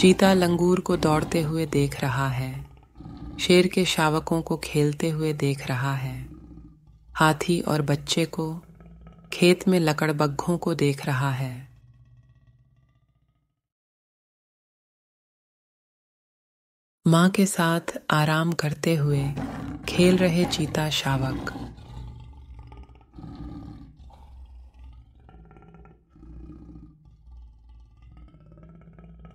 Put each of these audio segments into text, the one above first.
चीता लंगूर को दौड़ते हुए देख रहा है शेर के शावकों को खेलते हुए देख रहा है हाथी और बच्चे को खेत में लकड़बग्घों को देख रहा है माँ के साथ आराम करते हुए खेल रहे चीता शावक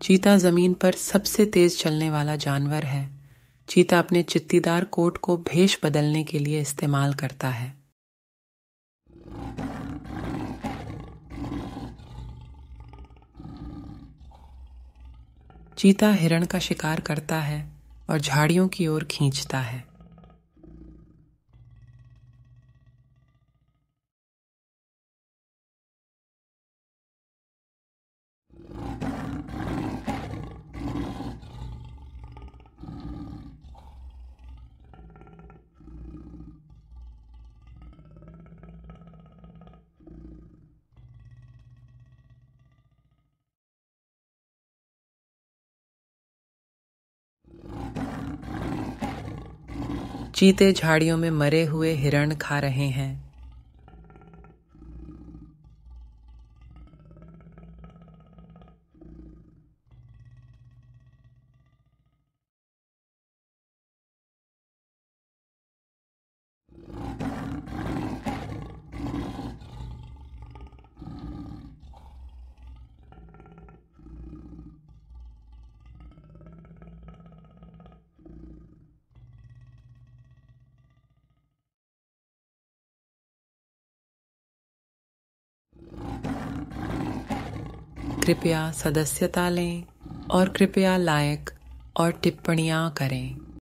चीता जमीन पर सबसे तेज चलने वाला जानवर है चीता अपने चित्तीदार कोट को भेष बदलने के लिए इस्तेमाल करता है चीता हिरण का शिकार करता है और झाड़ियों की ओर खींचता है चीते झाड़ियों में मरे हुए हिरण खा रहे हैं कृपया सदस्यता लें और कृपया लाइक और टिप्पणियाँ करें